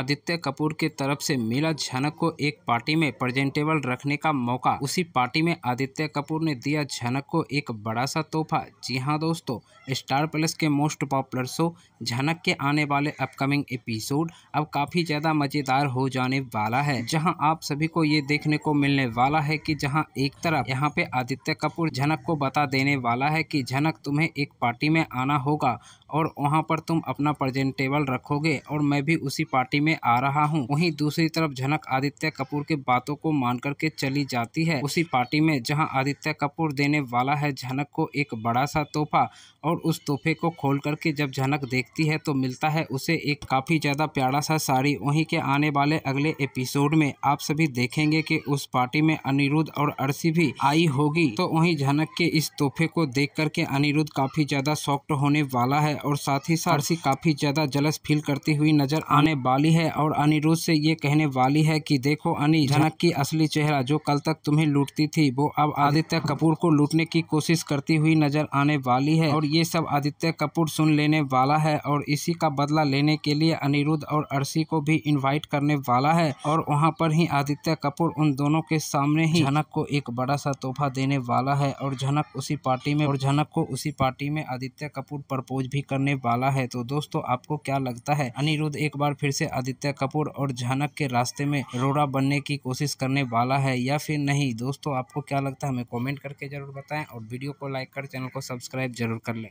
आदित्य कपूर के तरफ से मीला झनक को एक पार्टी में प्रेजेंटेबल रखने का मौका उसी पार्टी में आदित्य कपूर ने दिया झनक को एक बड़ा सा तोहफा जी हाँ दोस्तों स्टार प्लस के मोस्ट पॉपुलर शो झनक के आने वाले अपकमिंग एपिसोड अब काफी ज्यादा मजेदार हो जाने वाला है जहाँ आप सभी को ये देखने को मिलने वाला है की जहाँ एक तरफ यहाँ पे आदित्य कपूर झनक को बता देने वाला है की झनक तुम्हें एक पार्टी में आना होगा और वहाँ पर तुम अपना प्रेजेंटेबल रखोगे और मैं भी उसी पार्टी में आ रहा हूँ वही दूसरी तरफ झनक आदित्य कपूर की बातों को मान करके चली जाती है उसी पार्टी में जहाँ आदित्य कपूर देने वाला है झनक को एक बड़ा सा तोहफा और उस तोहफे को खोल करके जब झनक देखती है तो मिलता है उसे एक काफ़ी ज़्यादा प्यारा सा साड़ी वहीं के आने वाले अगले एपिसोड में आप सभी देखेंगे कि उस पार्टी में अनिरुद्ध और अरसी भी आई होगी तो वहीं झनक के इस तोहफे को देख करके अनिरुद्ध काफ़ी ज़्यादा सॉफ्ट होने वाला है और साथ ही साथ अरसी काफ़ी ज़्यादा जलस फील करती हुई नजर आने वाली वाली है और अनिरुद्ध से ये कहने वाली है कि देखो अनि झनक की असली चेहरा जो कल तक तुम्हें लूटती थी वो अब आदित्य कपूर को लूटने की कोशिश करती हुई नजर आने वाली है और ये सब आदित्य कपूर सुन लेने वाला है और इसी का बदला लेने के लिए अनिरुद्ध और अर्सी को भी इन्वाइट करने वाला है और वहाँ पर ही आदित्य कपूर उन दोनों के सामने ही झनक को एक बड़ा सा तोहफा देने वाला है और झनक उसी पार्टी में और झनक को उसी पार्टी में आदित्य कपूर प्रपोज भी करने वाला है तो दोस्तों आपको क्या लगता है अनिरुद्ध एक बार फिर से आदित्य कपूर और झनक के रास्ते में रोड़ा बनने की कोशिश करने वाला है या फिर नहीं दोस्तों आपको क्या लगता है हमें कॉमेंट करके जरूर बताएं और वीडियो को लाइक कर चैनल को सब्सक्राइब जरूर कर लें